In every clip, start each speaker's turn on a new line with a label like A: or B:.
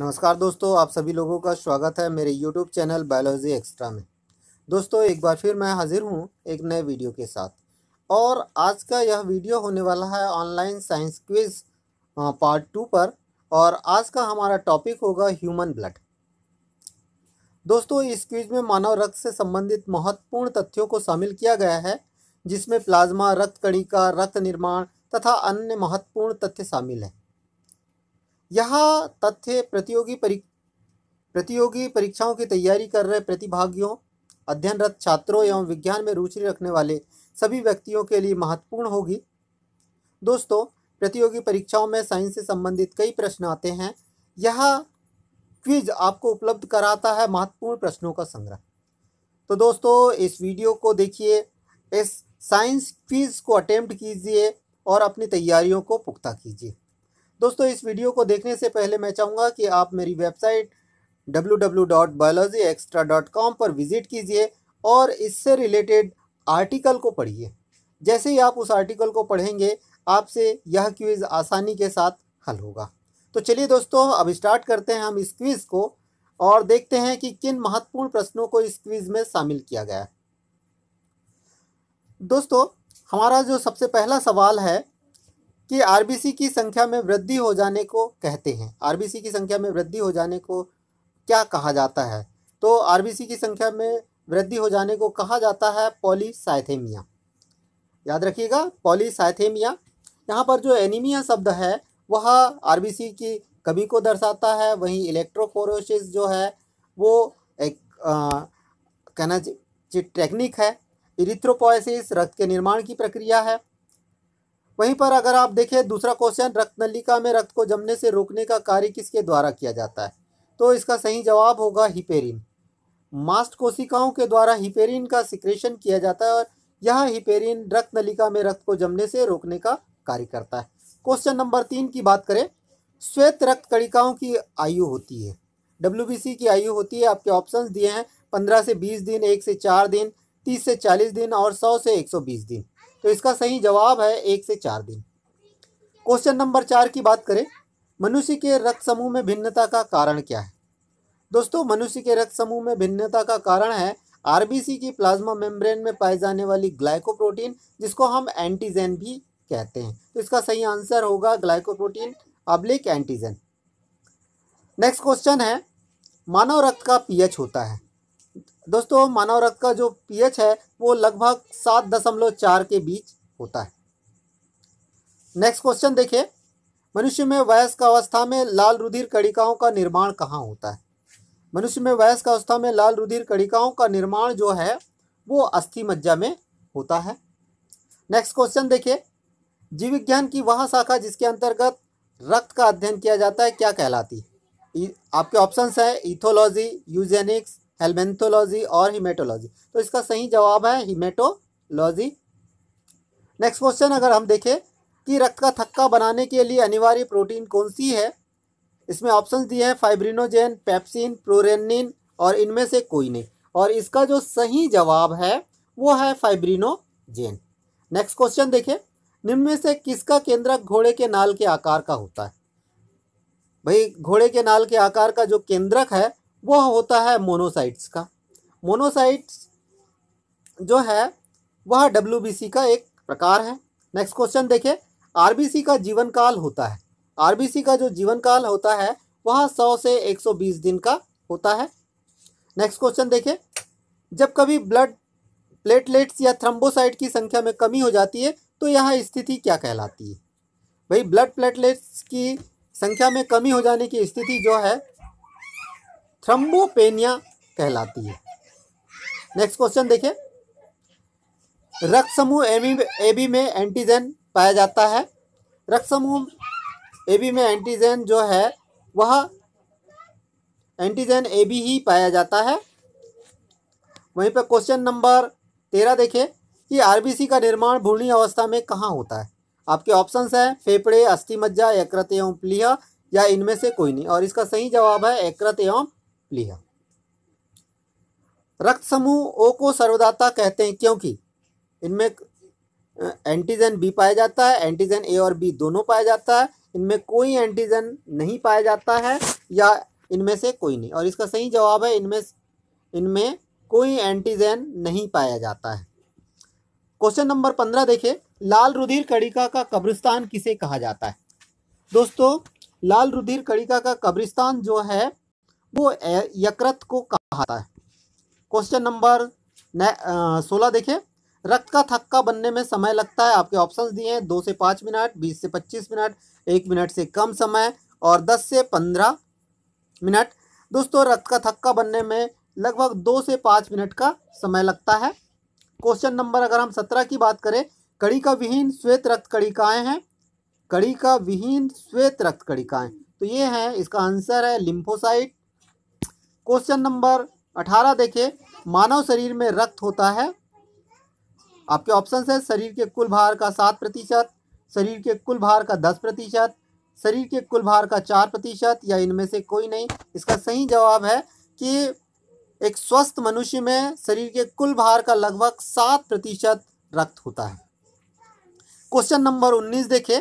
A: नमस्कार दोस्तों आप सभी लोगों का स्वागत है मेरे यूट्यूब चैनल बायोलॉजी एक्स्ट्रा में दोस्तों एक बार फिर मैं हाजिर हूँ एक नए वीडियो के साथ और आज का यह वीडियो होने वाला है online science quiz part two पर और आज का हमारा टॉपिक होगा ह्यूमन ब्लड दोस्तों इस क्विज में मानव रक्त से संबंधित महत्वपूर्ण तथ्यों को शामिल किया गया है जिसमें प्लाज्मा रक्त कणिका रक्त निर्माण तथा अन्य महत्वपूर्ण तथ्य शामिल हैं यह तथ्य प्रतियोगी परी प्रतियोगी परीक्षाओं की तैयारी कर रहे प्रतिभागियों अध्ययनरत छात्रों एवं विज्ञान में रुचि रखने वाले सभी व्यक्तियों के लिए महत्वपूर्ण होगी दोस्तों प्रतियोगी परीक्षाओं में साइंस से संबंधित कई प्रश्न आते हैं यह क्विज आपको उपलब्ध कराता है महत्वपूर्ण प्रश्नों का संग्रह तो दोस्तों इस वीडियो को देखिए इस साइंस क्विज को अटेम्प्ट कीजिए और अपनी तैयारियों को पुख्ता कीजिए दोस्तों इस वीडियो को देखने से पहले मैं चाहूँगा कि आप मेरी वेबसाइट www.biologyextra.com पर विज़िट कीजिए और इससे रिलेटेड आर्टिकल को पढ़िए जैसे ही आप उस आर्टिकल को पढ़ेंगे आपसे यह क्विज़ आसानी के साथ हल होगा तो चलिए दोस्तों अब स्टार्ट करते हैं हम इस क्विज़ को और देखते हैं कि किन महत्वपूर्ण प्रश्नों को इस क्विज़ में शामिल किया गया है दोस्तों हमारा जो सबसे पहला सवाल है कि आरबीसी की संख्या में वृद्धि हो जाने को कहते हैं आरबीसी की संख्या में वृद्धि हो जाने को क्या कहा जाता है तो आरबीसी की संख्या में वृद्धि हो जाने को कहा जाता है पॉलीसाइथेमिया याद रखिएगा पॉलीसाइथेमिया यहाँ पर जो एनीमिया शब्द है वह आरबीसी की कमी को दर्शाता है वहीं इलेक्ट्रोफोरोसिस जो है वो एक आ, कहना टेक्निक है इरिथ्रोपोसिस रक्त के निर्माण की प्रक्रिया है वहीं पर अगर आप देखें दूसरा क्वेश्चन रक्त नलिका में रक्त को जमने से रोकने का कार्य किसके द्वारा किया जाता है तो इसका सही जवाब होगा हिपेरिन मास्ट कोशिकाओं के द्वारा हिपेरिन का सिक्रेशन किया जाता है और यह हिपेरिन रक्त नलिका में रक्त को जमने से रोकने का कार्य करता है क्वेश्चन नंबर तीन की बात करें श्वेत रक्त कणिकाओं की आयु होती है डब्ल्यू की आयु होती है आपके ऑप्शन दिए हैं पंद्रह से बीस दिन एक से चार दिन तीस से चालीस दिन और सौ से एक सौ बीस दिन तो इसका सही जवाब है एक से चार दिन क्वेश्चन नंबर चार की बात करें मनुष्य के रक्त समूह में भिन्नता का कारण क्या है दोस्तों मनुष्य के रक्त समूह में भिन्नता का कारण है आरबीसी की प्लाज्मा मेम्ब्रेन में पाई जाने वाली ग्लाइकोप्रोटीन जिसको हम एंटीजन भी कहते हैं तो इसका सही आंसर होगा ग्लाइकोप्रोटीन अब्लिक एंटीजन नेक्स्ट क्वेश्चन है मानव रक्त का पीएच होता है दोस्तों मानव रक्त का जो पीएच है वो लगभग सात दशमलव चार के बीच होता है नेक्स्ट क्वेश्चन देखिए मनुष्य में वयस्क अवस्था में लाल रुधिर कणिकाओं का निर्माण कहाँ होता है मनुष्य में वयस्क अवस्था में लाल रुधिर कणिकाओं का निर्माण जो है वो अस्थि मज्जा में होता है नेक्स्ट क्वेश्चन देखिए जीव विज्ञान की वह शाखा जिसके अंतर्गत रक्त का अध्ययन किया जाता है क्या कहलाती है आपके ऑप्शंस हैं इथोलॉजी यूजेनिक्स हेलमेंथोलॉजी और हिमेटोलॉजी तो इसका सही जवाब है हिमेटोलॉजी नेक्स्ट क्वेश्चन अगर हम देखें कि रक्त का थक्का बनाने के लिए अनिवार्य प्रोटीन कौन सी है इसमें ऑप्शन दिए हैं फाइब्रिनोजेन पेप्सिन प्रोरेनिन और इनमें से कोई नहीं और इसका जो सही जवाब है वो है फाइब्रिनोजेन नेक्स्ट क्वेश्चन देखें निम्न में से किसका केंद्रक घोड़े के नाल के आकार का होता है भाई घोड़े के नाल के आकार का जो केंद्रक है वो होता है मोनोसाइट्स का मोनोसाइट्स जो है वह डब्ल्यू का एक प्रकार है नेक्स्ट क्वेश्चन देखें आर का जीवन काल होता है आर का जो जीवन काल होता है वह 100 से 120 दिन का होता है नेक्स्ट क्वेश्चन देखें जब कभी ब्लड प्लेटलेट्स या थ्रम्बोसाइट की संख्या में कमी हो जाती है तो यह स्थिति क्या कहलाती है भाई ब्लड प्लेटलेट्स की संख्या में कमी हो जाने की स्थिति जो है थ्रम्बोपेनिया कहलाती है नेक्स्ट क्वेश्चन देखिए रक्त समूह ए बी में एंटीजन पाया जाता है रक्त समूह ए बी में एंटीजन जो है वह एंटीजन ए बी ही पाया जाता है वहीं पर क्वेश्चन नंबर तेरह देखिए कि आरबीसी का निर्माण भूणी अवस्था में कहाँ होता है आपके ऑप्शंस हैं फेफड़े अस्थि मज्जा एकृत एवं प्लीहा या इनमें से कोई नहीं और इसका सही जवाब है एकृत एवं लिया रक्त समूह ओ को सर्वदाता कहते हैं क्योंकि इनमें एंटीजन बी पाया जाता है एंटीजन ए और बी दोनों पाया जाता है इनमें कोई एंटीजन नहीं पाया जाता है या इनमें से कोई नहीं और इसका सही जवाब है इनमें इनमें कोई एंटीजन नहीं पाया जाता है क्वेश्चन नंबर पंद्रह देखिए लाल रुधिर कड़िका का कब्रिस्तान किसे कहा जाता है दोस्तों लाल रुधिर कड़िका का कब्रिस्तान जो है वो यकृत को कहाता है क्वेश्चन नंबर सोलह देखें रक्त का थक्का बनने में समय लगता है आपके ऑप्शंस दिए हैं दो से पाँच मिनट बीस से पच्चीस मिनट एक मिनट से कम समय और दस से पंद्रह मिनट दोस्तों रक्त का थक्का बनने में लगभग दो से पाँच मिनट का समय लगता है क्वेश्चन नंबर अगर हम सत्रह की बात करें कड़ी का विहीन श्वेत रक्त कड़िकाएँ हैं कड़ी का विहीन श्वेत रक्त कड़िकाएँ तो ये हैं इसका आंसर है लिम्फोसाइट क्वेश्चन नंबर अठारह देखिए मानव शरीर में रक्त होता है आपके ऑप्शन है शरीर के कुल भार का सात प्रतिशत शरीर के कुल भार का दस प्रतिशत शरीर के कुल भार का चार प्रतिशत या इनमें से कोई नहीं इसका सही जवाब है कि एक स्वस्थ मनुष्य में शरीर के कुल भार का लगभग सात प्रतिशत रक्त होता है क्वेश्चन नंबर उन्नीस देखे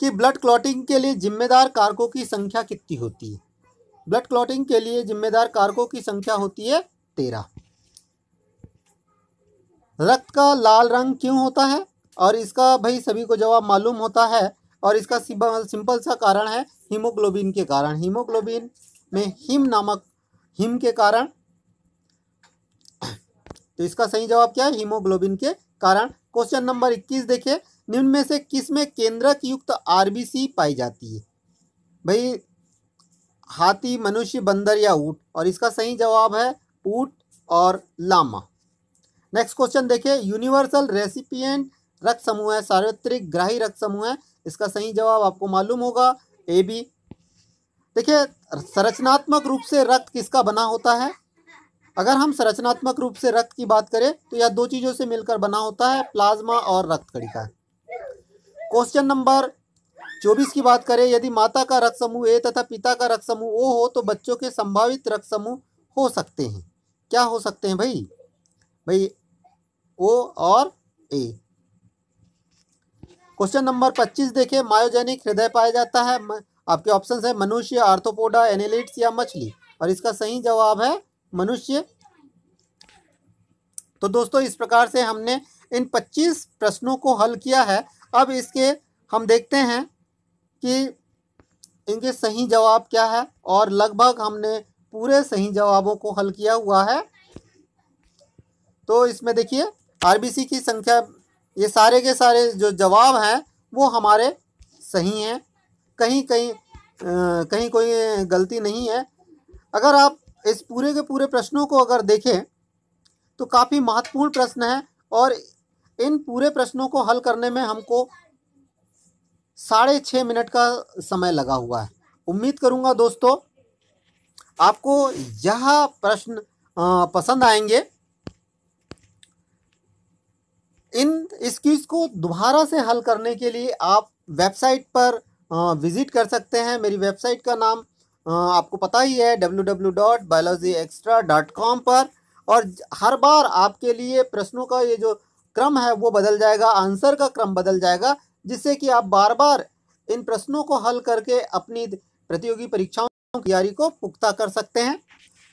A: कि ब्लड क्लॉटिंग के लिए जिम्मेदार कारकों की संख्या कितनी होती है ब्लड क्लॉटिंग के लिए जिम्मेदार कारकों की संख्या होती है तेरह रक्त का लाल रंग क्यों होता है और इसका भाई सभी को जवाब मालूम होता है और इसका सिंपल सा कारण है हीमोग्लोबिन के कारण हीमोग्लोबिन में हिम नामक हिम के कारण तो इसका सही जवाब क्या है हीमोग्लोबिन के कारण क्वेश्चन नंबर 21 देखिए निम्न में से किस में केंद्रक युक्त आरबीसी पाई जाती है भाई हाथी मनुष्य बंदर या ऊट और इसका सही जवाब है ऊट और लामा नेक्स्ट क्वेश्चन देखिए यूनिवर्सल रेसिपिएंट रक्त समूह है सार्वत्रिक ग्राही रक्त समूह है इसका सही जवाब आपको मालूम होगा ए बी देखिए संरचनात्मक रूप से रक्त किसका बना होता है अगर हम संरचनात्मक रूप से रक्त की बात करें तो यह दो चीज़ों से मिलकर बना होता है प्लाज्मा और रक्त कड़ी क्वेश्चन नंबर चौबीस की बात करें यदि माता का रक्त समूह ए तथा पिता का रक्त समूह ओ हो तो बच्चों के संभावित रक्त समूह हो सकते हैं क्या हो सकते हैं भाई भाई ओ और ए क्वेश्चन नंबर पच्चीस देखे मायोजेनिक हृदय पाया जाता है आपके ऑप्शन है मनुष्य आर्थोपोडा एनेलिट्स या मछली और इसका सही जवाब है मनुष्य तो दोस्तों इस प्रकार से हमने इन 25 प्रश्नों को हल किया है अब इसके हम देखते हैं कि इनके सही जवाब क्या है और लगभग हमने पूरे सही जवाबों को हल किया हुआ है तो इसमें देखिए आरबीसी की संख्या ये सारे के सारे जो जवाब हैं वो हमारे सही हैं कहीं कहीं आ, कहीं कोई गलती नहीं है अगर आप इस पूरे के पूरे प्रश्नों को अगर देखें तो काफ़ी महत्वपूर्ण प्रश्न है और इन पूरे प्रश्नों को हल करने में हमको साढ़े छः मिनट का समय लगा हुआ है उम्मीद करूँगा दोस्तों आपको यह प्रश्न पसंद आएंगे इन इस चीज़ को दोबारा से हल करने के लिए आप वेबसाइट पर विज़िट कर सकते हैं मेरी वेबसाइट का नाम आपको पता ही है कॉम पर और हर बार आपके लिए प्रश्नों का ये जो क्रम है वो बदल जाएगा आंसर का क्रम बदल जाएगा जिससे कि आप बार बार इन प्रश्नों को हल करके अपनी प्रतियोगी परीक्षाओं की तैयारी को पुख्ता कर सकते हैं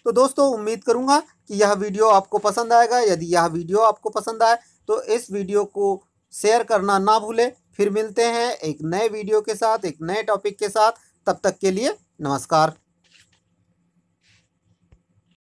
A: तो दोस्तों उम्मीद करूँगा कि यह वीडियो आपको पसंद आएगा यदि यह वीडियो आपको पसंद आए तो इस वीडियो को शेयर करना ना भूलें फिर मिलते हैं एक नए वीडियो के साथ एक नए टॉपिक के साथ तब तक के लिए नमस्कार